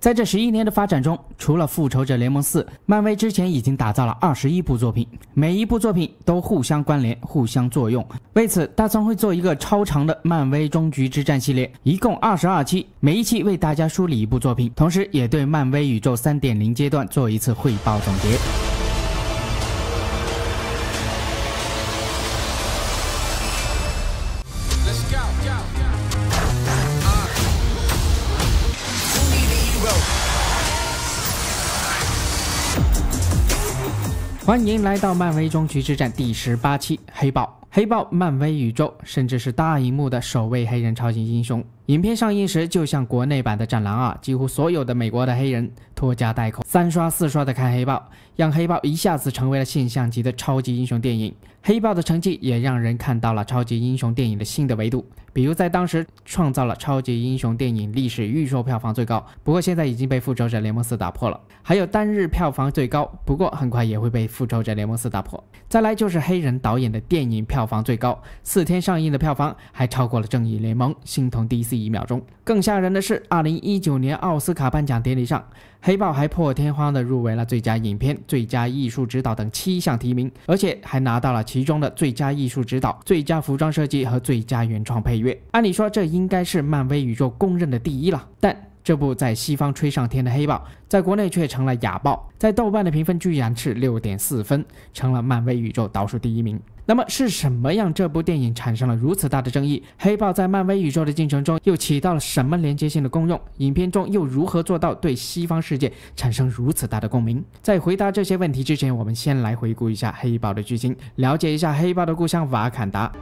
在这十一年的发展中，除了《复仇者联盟四》，漫威之前已经打造了二十一部作品，每一部作品都互相关联、互相作用。为此，大聪会做一个超长的《漫威终局之战》系列，一共二十二期，每一期为大家梳理一部作品，同时也对漫威宇宙三点零阶段做一次汇报总结。欢迎来到漫威终局之战第十八期。黑豹，黑豹，漫威宇宙甚至是大荧幕的首位黑人超级英雄。影片上映时，就像国内版的《战狼二》，几乎所有的美国的黑人拖家带口，三刷四刷的看《黑豹》，让《黑豹》一下子成为了现象级的超级英雄电影。黑豹的成绩也让人看到了超级英雄电影的新的维度，比如在当时创造了超级英雄电影历史预售票房最高，不过现在已经被复仇者联盟四打破了。还有单日票房最高，不过很快也会被复仇者联盟四打破。再来就是黑人导演的电影票房最高，四天上映的票房还超过了正义联盟，心疼 DC 一秒钟。更吓人的是，二零一九年奥斯卡颁奖典礼上。黑豹还破天荒地入围了最佳影片、最佳艺术指导等七项提名，而且还拿到了其中的最佳艺术指导、最佳服装设计和最佳原创配乐。按理说，这应该是漫威宇宙公认的第一了，但……这部在西方吹上天的黑豹，在国内却成了哑豹，在豆瓣的评分居然是六点四分，成了漫威宇宙倒数第一名。那么是什么让这部电影产生了如此大的争议？黑豹在漫威宇宙的进程中又起到了什么连接性的功用？影片中又如何做到对西方世界产生如此大的共鸣？在回答这些问题之前，我们先来回顾一下黑豹的剧情，了解一下黑豹的故乡瓦坎达。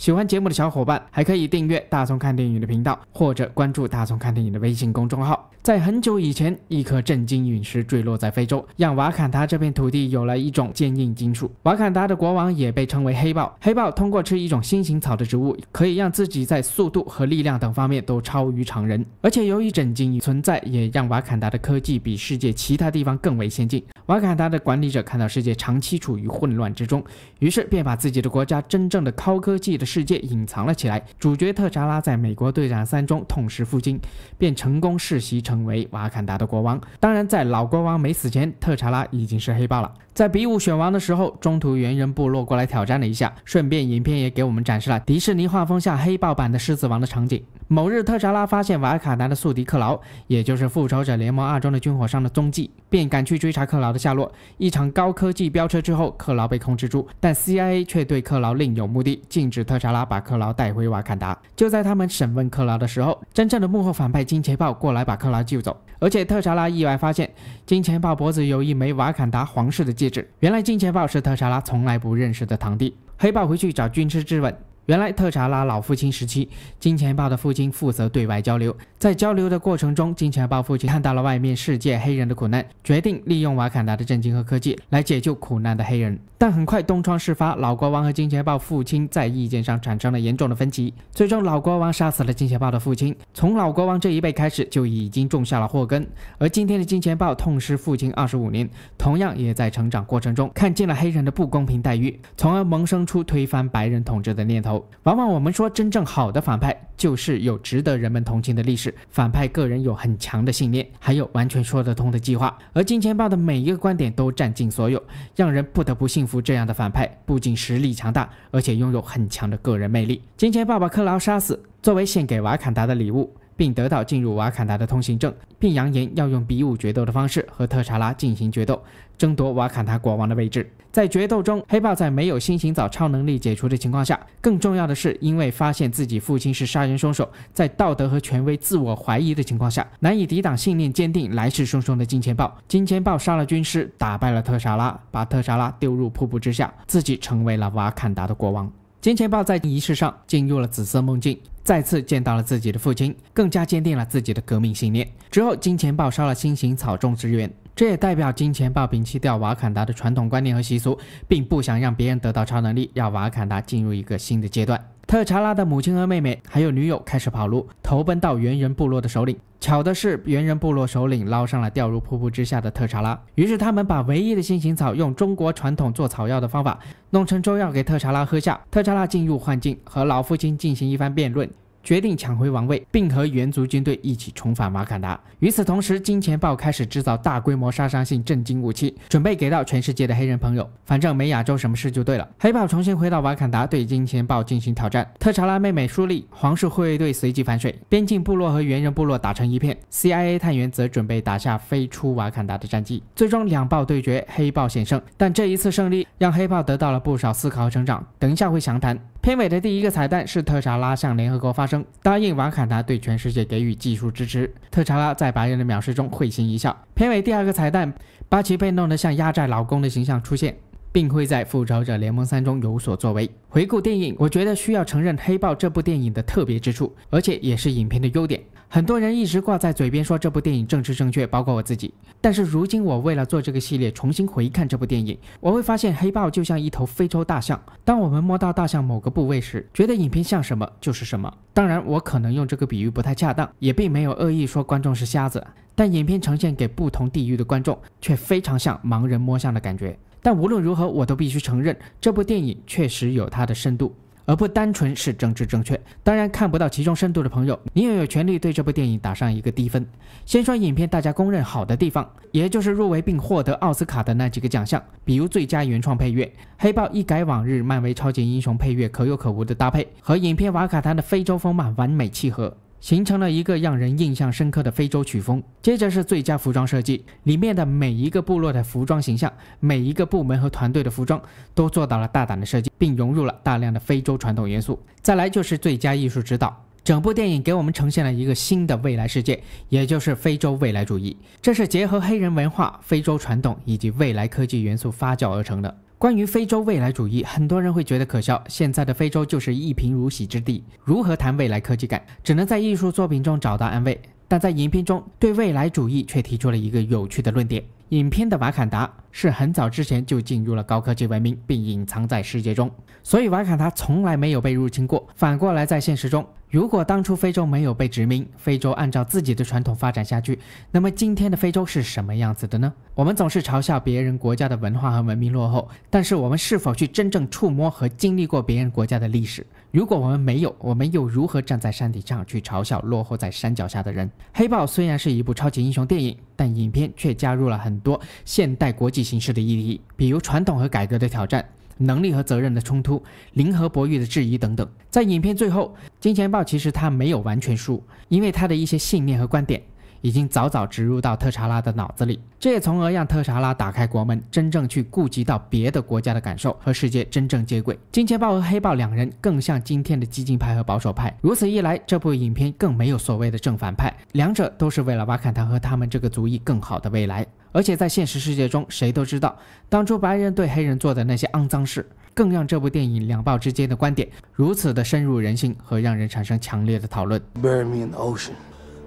喜欢节目的小伙伴还可以订阅大葱看电影的频道，或者关注大葱看电影的微信公众号。在很久以前，一颗震惊陨石坠落在非洲，让瓦坎达这片土地有了一种坚硬金属。瓦坎达的国王也被称为黑豹。黑豹通过吃一种新型草的植物，可以让自己在速度和力量等方面都超于常人。而且由于震惊存在，也让瓦坎达的科技比世界其他地方更为先进。瓦坎达的管理者看到世界长期处于混乱之中，于是便把自己的国家真正的高科技的。世界隐藏了起来。主角特查拉在《美国队长三》中痛失父亲，便成功世袭成为瓦坎达的国王。当然，在老国王没死前，特查拉已经是黑豹了。在比武选王的时候，中途猿人部落过来挑战了一下，顺便影片也给我们展示了迪士尼画风下黑豹版的狮子王的场景。某日，特查拉发现瓦坎达的宿敌克劳，也就是《复仇者联盟二》中的军火商的踪迹，便赶去追查克劳的下落。一场高科技飙车之后，克劳被控制住，但 CIA 却对克劳另有目的，禁止特。查拉把克劳带回瓦坎达，就在他们审问克劳的时候，真正的幕后反派金钱豹过来把克劳救走，而且特查拉意外发现金钱豹脖子有一枚瓦坎达皇室的戒指，原来金钱豹是特查拉从来不认识的堂弟。黑豹回去找军师质问。原来特查拉老父亲时期，金钱豹的父亲负责对外交流。在交流的过程中，金钱豹父亲看到了外面世界黑人的苦难，决定利用瓦坎达的震惊和科技来解救苦难的黑人。但很快东窗事发，老国王和金钱豹父亲在意见上产生了严重的分歧。最终，老国王杀死了金钱豹的父亲。从老国王这一辈开始，就已经种下了祸根。而今天的金钱豹痛失父亲二十五年，同样也在成长过程中看见了黑人的不公平待遇，从而萌生出推翻白人统治的念头。往往我们说，真正好的反派就是有值得人们同情的历史，反派个人有很强的信念，还有完全说得通的计划。而金钱豹的每一个观点都占尽所有，让人不得不信服。这样的反派不仅实力强大，而且拥有很强的个人魅力。金钱豹把克劳杀死，作为献给瓦坎达的礼物。并得到进入瓦坎达的通行证，并扬言要用比武决斗的方式和特查拉进行决斗，争夺瓦坎达国王的位置。在决斗中，黑豹在没有新型早超能力解除的情况下，更重要的是因为发现自己父亲是杀人凶手，在道德和权威自我怀疑的情况下，难以抵挡信念坚定、来势汹汹的金钱豹。金钱豹杀了军师，打败了特查拉，把特查拉丢入瀑布之下，自己成为了瓦坎达的国王。金钱豹在仪式上进入了紫色梦境，再次见到了自己的父亲，更加坚定了自己的革命信念。之后，金钱豹烧了新型草种植园，这也代表金钱豹摒弃掉瓦坎达的传统观念和习俗，并不想让别人得到超能力，让瓦坎达进入一个新的阶段。特查拉的母亲和妹妹，还有女友开始跑路，投奔到猿人部落的首领。巧的是，猿人部落首领捞上了掉入瀑布之下的特查拉，于是他们把唯一的新型草用中国传统做草药的方法弄成粥药给特查拉喝下。特查拉进入幻境，和老父亲进行一番辩论。决定抢回王位，并和猿族军队一起重返瓦坎达。与此同时，金钱豹开始制造大规模杀伤性震惊武器，准备给到全世界的黑人朋友。反正没亚洲什么事就对了。黑豹重新回到瓦坎达，对金钱豹进行挑战。特查拉妹妹舒利，皇室护卫队随即反水，边境部落和猿人部落打成一片。CIA 探员则准备打下飞出瓦坎达的战绩。最终两豹对决，黑豹险胜。但这一次胜利让黑豹得到了不少思考和成长。等一下会详谈。片尾的第一个彩蛋是特查拉向联合国发声，答应瓦坎达对全世界给予技术支持。特查拉在白人的藐视中会心一笑。片尾第二个彩蛋，巴奇被弄得像压寨老公的形象出现。并会在《复仇者联盟三》中有所作为。回顾电影，我觉得需要承认《黑豹》这部电影的特别之处，而且也是影片的优点。很多人一直挂在嘴边说这部电影政治正确，包括我自己。但是如今我为了做这个系列重新回看这部电影，我会发现《黑豹》就像一头非洲大象。当我们摸到大象某个部位时，觉得影片像什么就是什么。当然，我可能用这个比喻不太恰当，也并没有恶意说观众是瞎子。但影片呈现给不同地域的观众，却非常像盲人摸象的感觉。但无论如何，我都必须承认，这部电影确实有它的深度，而不单纯是政治正确。当然，看不到其中深度的朋友，你也有权利对这部电影打上一个低分。先说影片大家公认好的地方，也就是入围并获得奥斯卡的那几个奖项，比如最佳原创配乐。黑豹一改往日漫威超级英雄配乐可有可无的搭配，和影片瓦卡滩的非洲风貌完美契合。形成了一个让人印象深刻的非洲曲风。接着是最佳服装设计，里面的每一个部落的服装形象，每一个部门和团队的服装，都做到了大胆的设计，并融入了大量的非洲传统元素。再来就是最佳艺术指导，整部电影给我们呈现了一个新的未来世界，也就是非洲未来主义，这是结合黑人文化、非洲传统以及未来科技元素发酵而成的。关于非洲未来主义，很多人会觉得可笑。现在的非洲就是一贫如洗之地，如何谈未来科技感？只能在艺术作品中找到安慰。但在影片中，对未来主义却提出了一个有趣的论点。影片的瓦坎达。是很早之前就进入了高科技文明，并隐藏在世界中，所以瓦卡达从来没有被入侵过。反过来，在现实中，如果当初非洲没有被殖民，非洲按照自己的传统发展下去，那么今天的非洲是什么样子的呢？我们总是嘲笑别人国家的文化和文明落后，但是我们是否去真正触摸和经历过别人国家的历史？如果我们没有，我们又如何站在山顶上去嘲笑落后在山脚下的人？《黑豹》虽然是一部超级英雄电影，但影片却加入了很多现代国际。形式的意义，比如传统和改革的挑战，能力和责任的冲突，零和博弈的质疑等等。在影片最后，金钱豹其实他没有完全输，因为他的一些信念和观点。已经早早植入到特查拉的脑子里，这也从而让特查拉打开国门，真正去顾及到别的国家的感受和世界真正接轨。金钱豹和黑豹两人更像今天的激进派和保守派，如此一来，这部影片更没有所谓的正反派，两者都是为了挖坎他和他们这个族裔更好的未来。而且在现实世界中，谁都知道当初白人对黑人做的那些肮脏事，更让这部电影两豹之间的观点如此的深入人心和让人产生强烈的讨论。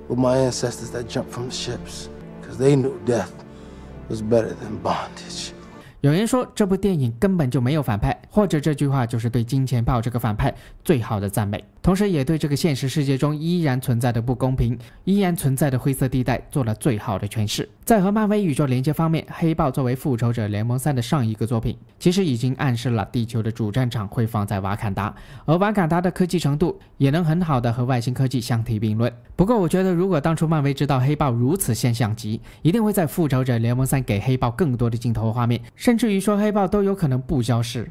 with my ancestors that jumped from the ships, because they knew death was better than bondage. 有人说这部电影根本就没有反派，或者这句话就是对金钱豹这个反派最好的赞美，同时也对这个现实世界中依然存在的不公平、依然存在的灰色地带做了最好的诠释。在和漫威宇宙连接方面，黑豹作为复仇者联盟三的上一个作品，其实已经暗示了地球的主战场会放在瓦坎达，而瓦坎达的科技程度也能很好的和外星科技相提并论。不过，我觉得如果当初漫威知道黑豹如此现象级，一定会在复仇者联盟三给黑豹更多的镜头画面，甚至于说黑豹都有可能不消失。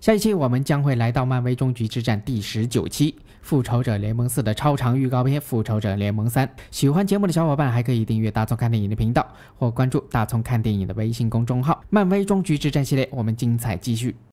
下一期我们将会来到漫威终局之战第十九期《复仇者联盟四》的超长预告片《复仇者联盟三》。喜欢节目的小伙伴还可以订阅大葱看电影的频道或关注大葱看电影的微信公众号。漫威终局之战系列，我们精彩继续。